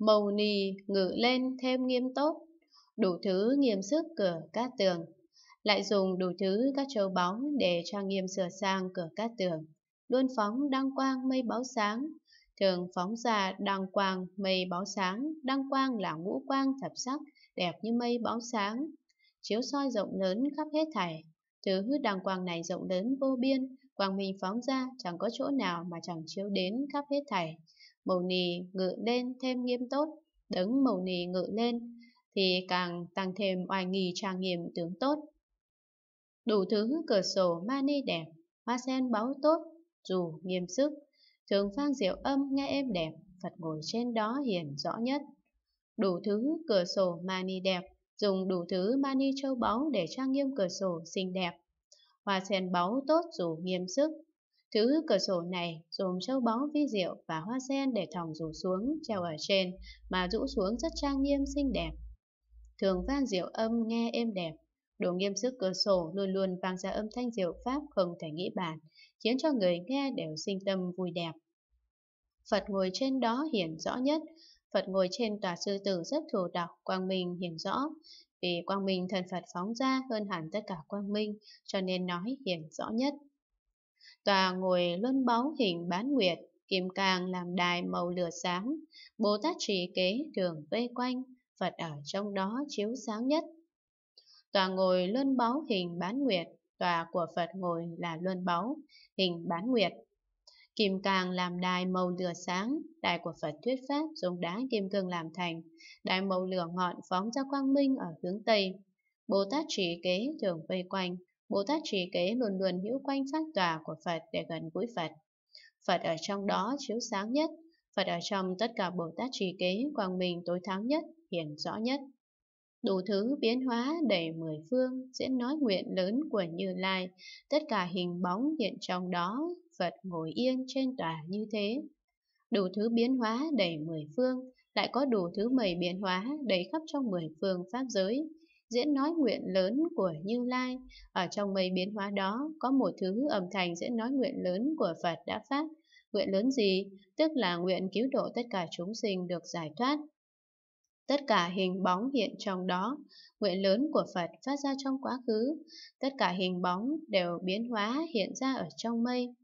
Mầu nì ngự lên thêm nghiêm tốt, đủ thứ nghiêm sức cửa cát tường. Lại dùng đủ thứ các châu báu để cho nghiêm sửa sang cửa cát tường. Luôn phóng đăng quang mây báo sáng, thường phóng ra đăng quang mây báo sáng. Đăng quang là ngũ quang thập sắc, đẹp như mây báo sáng. Chiếu soi rộng lớn khắp hết thảy, Thứ đàng quang này rộng lớn vô biên, quang minh phóng ra chẳng có chỗ nào mà chẳng chiếu đến khắp hết thảy. Mầu nì ngự lên thêm nghiêm tốt, đấng mầu nì ngự lên thì càng tăng thêm oai nghi trang nghiêm tướng tốt. Đủ thứ cửa sổ mani đẹp, hoa sen báu tốt, dù nghiêm sức, thường phang diệu âm nghe êm đẹp, Phật ngồi trên đó hiển rõ nhất. Đủ thứ cửa sổ mani đẹp, dùng đủ thứ mani châu báu để trang nghiêm cửa sổ xinh đẹp. Hoa sen báu tốt dù nghiêm sức, Thứ cửa sổ này dùng châu báu vi diệu và hoa sen để thòng rủ xuống, treo ở trên, mà rũ xuống rất trang nghiêm xinh đẹp. Thường vang diệu âm nghe êm đẹp, đủ nghiêm sức cửa sổ luôn luôn vang ra âm thanh diệu pháp không thể nghĩ bàn, khiến cho người nghe đều sinh tâm vui đẹp. Phật ngồi trên đó hiển rõ nhất, Phật ngồi trên tòa sư tử rất thù độc, quang minh hiển rõ. Vì quang minh thần Phật phóng ra hơn hẳn tất cả quang minh, cho nên nói hiển rõ nhất. Tòa ngồi luân báu hình bán nguyệt, kim càng làm đài màu lửa sáng, Bồ Tát trì kế đường vây quanh, Phật ở trong đó chiếu sáng nhất. Tòa ngồi luân báu hình bán nguyệt, tòa của Phật ngồi là luân báu, hình bán nguyệt, Kim càng làm đài màu lửa sáng, đài của Phật thuyết Pháp dùng đá kim cương làm thành, đài màu lửa ngọn phóng ra quang minh ở hướng Tây. Bồ Tát trí kế thường vây quanh, Bồ Tát trí kế luôn luôn hữu quanh pháp tòa của Phật để gần gũi Phật. Phật ở trong đó chiếu sáng nhất, Phật ở trong tất cả Bồ Tát trí kế quang minh tối thắng nhất, hiển rõ nhất đủ thứ biến hóa đầy mười phương diễn nói nguyện lớn của Như Lai, tất cả hình bóng hiện trong đó, Phật ngồi yên trên tòa như thế. Đủ thứ biến hóa đầy mười phương, lại có đủ thứ mầy biến hóa đầy khắp trong mười phương pháp giới, diễn nói nguyện lớn của Như Lai. Ở trong mây biến hóa đó có một thứ âm thanh diễn nói nguyện lớn của Phật đã phát. Nguyện lớn gì? Tức là nguyện cứu độ tất cả chúng sinh được giải thoát, Tất cả hình bóng hiện trong đó, nguyện lớn của Phật phát ra trong quá khứ, tất cả hình bóng đều biến hóa hiện ra ở trong mây.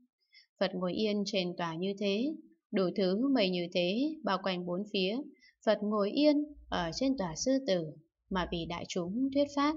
Phật ngồi yên trên tòa như thế, đủ thứ mây như thế bao quanh bốn phía. Phật ngồi yên ở trên tòa sư tử mà vì đại chúng thuyết pháp.